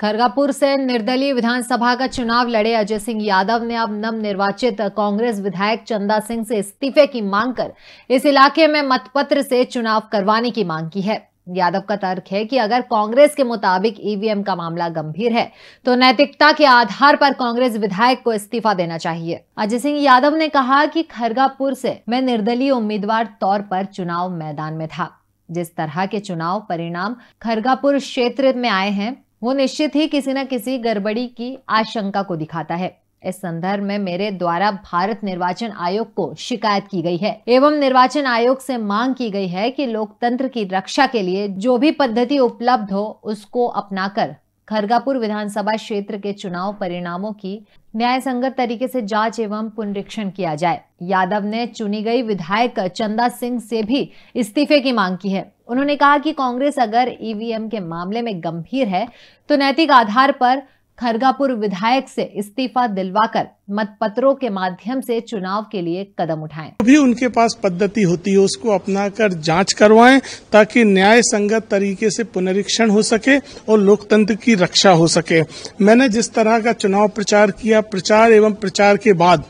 खरगापुर से निर्दलीय विधानसभा का चुनाव लड़े अजय सिंह यादव ने अब नव निर्वाचित कांग्रेस विधायक चंदा सिंह से इस्तीफे की मांग कर इस इलाके में मतपत्र से चुनाव करवाने की मांग की है यादव का तर्क है कि अगर कांग्रेस के मुताबिक ईवीएम का मामला गंभीर है तो नैतिकता के आधार पर कांग्रेस विधायक को इस्तीफा देना चाहिए अजय सिंह यादव ने कहा कि खरगापुर से मैं निर्दलीय उम्मीदवार तौर पर चुनाव मैदान में था जिस तरह के चुनाव परिणाम खरगापुर क्षेत्र में आए हैं वो निश्चित ही किसी न किसी गड़बड़ी की आशंका को दिखाता है इस संदर्भ में मेरे द्वारा भारत निर्वाचन आयोग को शिकायत की गई है एवं निर्वाचन आयोग से मांग की गई है कि लोकतंत्र की रक्षा के लिए जो भी पद्धति उपलब्ध हो उसको अपनाकर खरगापुर विधानसभा क्षेत्र के चुनाव परिणामों की न्याय संगत तरीके से जांच एवं पुनरीक्षण किया जाए यादव ने चुनी गई विधायक चंदा सिंह से भी इस्तीफे की मांग की है उन्होंने कहा कि कांग्रेस अगर ईवीएम के मामले में गंभीर है तो नैतिक आधार पर खरगापुर विधायक से इस्तीफा दिलवाकर मतपत्रों के माध्यम से चुनाव के लिए कदम उठाएं। भी उनके पास पद्धति होती है उसको अपनाकर जांच करवाएं ताकि न्याय संगत तरीके से पुनरीक्षण हो सके और लोकतंत्र की रक्षा हो सके मैंने जिस तरह का चुनाव प्रचार किया प्रचार एवं प्रचार के बाद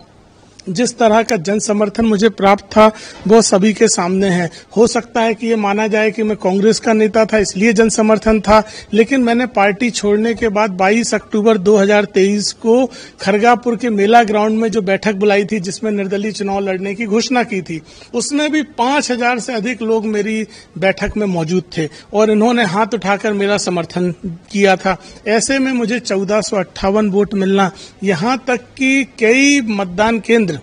जिस तरह का जन समर्थन मुझे प्राप्त था वो सभी के सामने है हो सकता है कि ये माना जाए कि मैं कांग्रेस का नेता था इसलिए जन समर्थन था लेकिन मैंने पार्टी छोड़ने के बाद 22 अक्टूबर 2023 को खरगापुर के मेला ग्राउंड में जो बैठक बुलाई थी जिसमें निर्दलीय चुनाव लड़ने की घोषणा की थी उसमें भी पांच से अधिक लोग मेरी बैठक में मौजूद थे और इन्होंने हाथ उठाकर मेरा समर्थन किया था ऐसे में मुझे चौदह वोट मिलना यहां तक कि कई मतदान केंद्र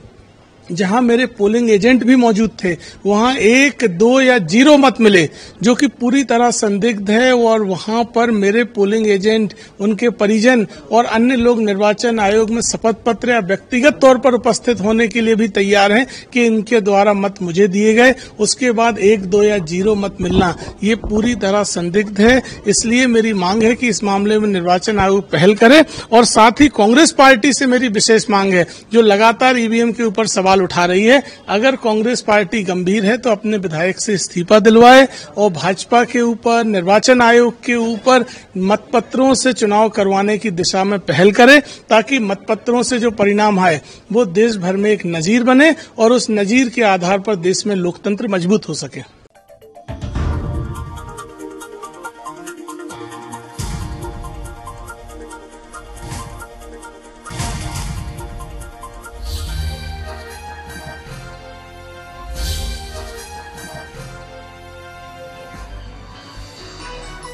जहां मेरे पोलिंग एजेंट भी मौजूद थे वहां एक दो या जीरो मत मिले जो कि पूरी तरह संदिग्ध है और वहां पर मेरे पोलिंग एजेंट उनके परिजन और अन्य लोग निर्वाचन आयोग में शपथ पत्र या व्यक्तिगत तौर पर उपस्थित होने के लिए भी तैयार हैं कि इनके द्वारा मत मुझे दिए गए उसके बाद एक दो या जीरो मत मिलना ये पूरी तरह संदिग्ध है इसलिए मेरी मांग है कि इस मामले में निर्वाचन आयोग पहल करे और साथ ही कांग्रेस पार्टी से मेरी विशेष मांग है जो लगातार ईवीएम e के ऊपर सवाल सवाल उठा रही है अगर कांग्रेस पार्टी गंभीर है तो अपने विधायक से इस्तीफा दिलवाए और भाजपा के ऊपर निर्वाचन आयोग के ऊपर मतपत्रों से चुनाव करवाने की दिशा में पहल करे ताकि मतपत्रों से जो परिणाम आए वो देश भर में एक नजीर बने और उस नजीर के आधार पर देश में लोकतंत्र मजबूत हो सके